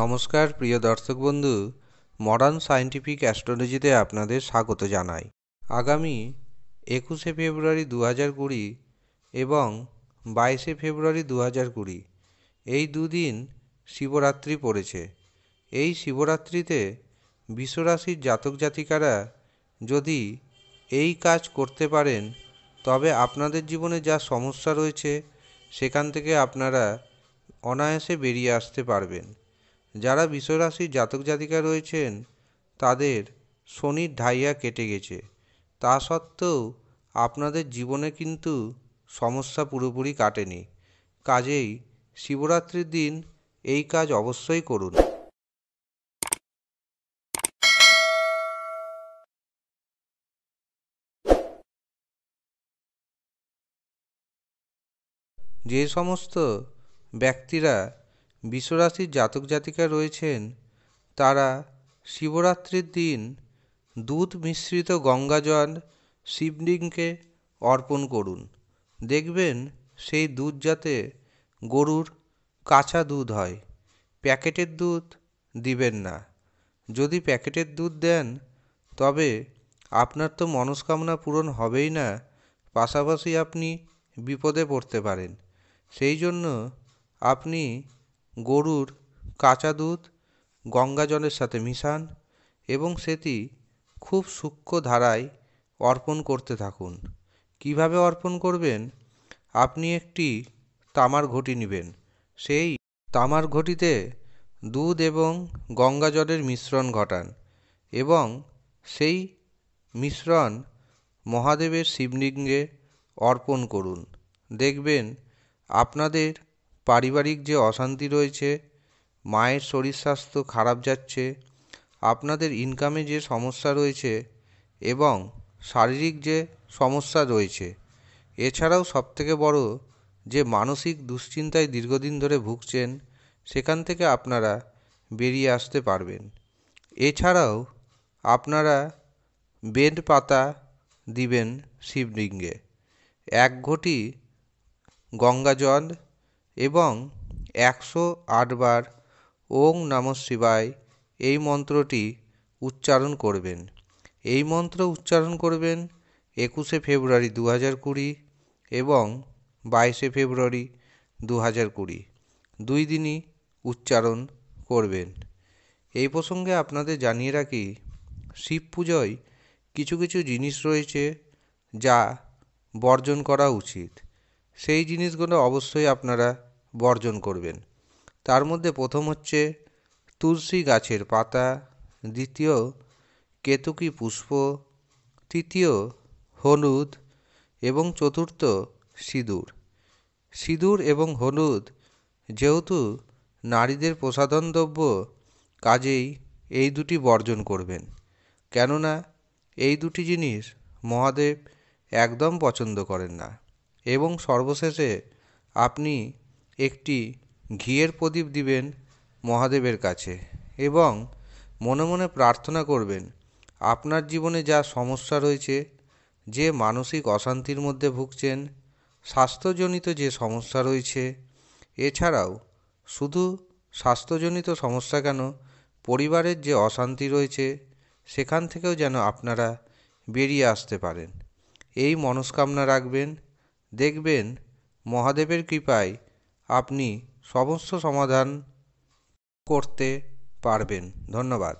নমস্কার প্রিয় দর্শক বন্ধু মডার্ন সায়েন্টিফিক অ্যাস্ট্রোলজিতে আপনাদের স্বাগত জানাই আগামী একুশে ফেব্রুয়ারি দু হাজার কুড়ি এবং বাইশে ফেব্রুয়ারি দু হাজার কুড়ি এই দুদিন শিবরাত্রি পড়েছে এই শিবরাত্রিতে বিশ্বরাশির জাতক জাতিকারা যদি এই কাজ করতে পারেন তবে আপনাদের জীবনে যা সমস্যা রয়েছে সেখান থেকে আপনারা অনায়াসে বেরিয়ে আসতে পারবেন যারা বিশ্বরাশির জাতক জাতিকা রয়েছেন তাদের শনির ঢাইয়া কেটে গেছে তা সত্ত্বেও আপনাদের জীবনে কিন্তু সমস্যা পুরোপুরি কাটেনি কাজেই শিবরাত্রির দিন এই কাজ অবশ্যই করুন যে সমস্ত ব্যক্তিরা বিশ্বরাশির জাতক জাতিকা রয়েছেন তারা শিবরাত্রির দিন দুধ মিশ্রিত গঙ্গাজল শিবলিঙ্গকে অর্পণ করুন দেখবেন সেই দুধ যাতে গরুর কাঁচা দুধ হয় প্যাকেটের দুধ দিবেন না যদি প্যাকেটের দুধ দেন তবে আপনার তো মনস্কামনা পূরণ হবেই না পাশাপাশি আপনি বিপদে পড়তে পারেন সেই জন্য আপনি গরুর কাঁচা দুধ গঙ্গা জলের সাথে মিশান এবং সেটি খুব সূক্ষ্ম ধারায় অর্পণ করতে থাকুন কীভাবে অর্পণ করবেন আপনি একটি তামার ঘটি নেবেন সেই তামার ঘটিতে দুধ এবং গঙ্গা জলের মিশ্রণ ঘটান এবং সেই মিশ্রণ মহাদেবের শিবলিঙ্গে অর্পণ করুন দেখবেন আপনাদের পারিবারিক যে অশান্তি রয়েছে মায়ের শরীর স্বাস্থ্য খারাপ যাচ্ছে আপনাদের ইনকামে যে সমস্যা রয়েছে এবং শারীরিক যে সমস্যা রয়েছে এছাড়াও সবথেকে বড় যে মানসিক দুশ্চিন্তায় দীর্ঘদিন ধরে ভুগছেন সেখান থেকে আপনারা বেরিয়ে আসতে পারবেন এছাড়াও আপনারা বেড পাতা দিবেন শিবলিঙ্গে এক ঘটি গঙ্গা জল এবং একশো আটবার ওং নমঃ শিবায় এই মন্ত্রটি উচ্চারণ করবেন এই মন্ত্র উচ্চারণ করবেন একুশে ফেব্রুয়ারি দু হাজার কুড়ি এবং বাইশে ফেব্রুয়ারি দু হাজার কুড়ি দুই দিনই উচ্চারণ করবেন এই প্রসঙ্গে আপনাদের জানিয়ে রাখি শিব পুজোয় কিছু কিছু জিনিস রয়েছে যা বর্জন করা উচিত সেই জিনিসগুলো অবশ্যই আপনারা বর্জন করবেন তার মধ্যে প্রথম হচ্ছে তুলসী গাছের পাতা দ্বিতীয় কেতুকি পুষ্প তৃতীয় হলুদ এবং চতুর্থ সিঁদুর সিঁদুর এবং হলুদ যেহেতু নারীদের প্রসাধন দ্রব্য কাজেই এই দুটি বর্জন করবেন কেননা এই দুটি জিনিস মহাদেব একদম পছন্দ করেন না এবং সর্বশেষে আপনি একটি ঘিয়ের প্রদীপ দিবেন মহাদেবের কাছে এবং মনে মনে প্রার্থনা করবেন আপনার জীবনে যা সমস্যা রয়েছে যে মানসিক অশান্তির মধ্যে ভুগছেন স্বাস্থ্যজনিত যে সমস্যা রয়েছে এছাড়াও শুধু স্বাস্থ্যজনিত সমস্যা কেন পরিবারের যে অশান্তি রয়েছে সেখান থেকেও যেন আপনারা বেরিয়ে আসতে পারেন এই মনস্কামনা রাখবেন দেখবেন মহাদেবের কৃপায় আপনি সমস্ত সমাধান করতে পারবেন ধন্যবাদ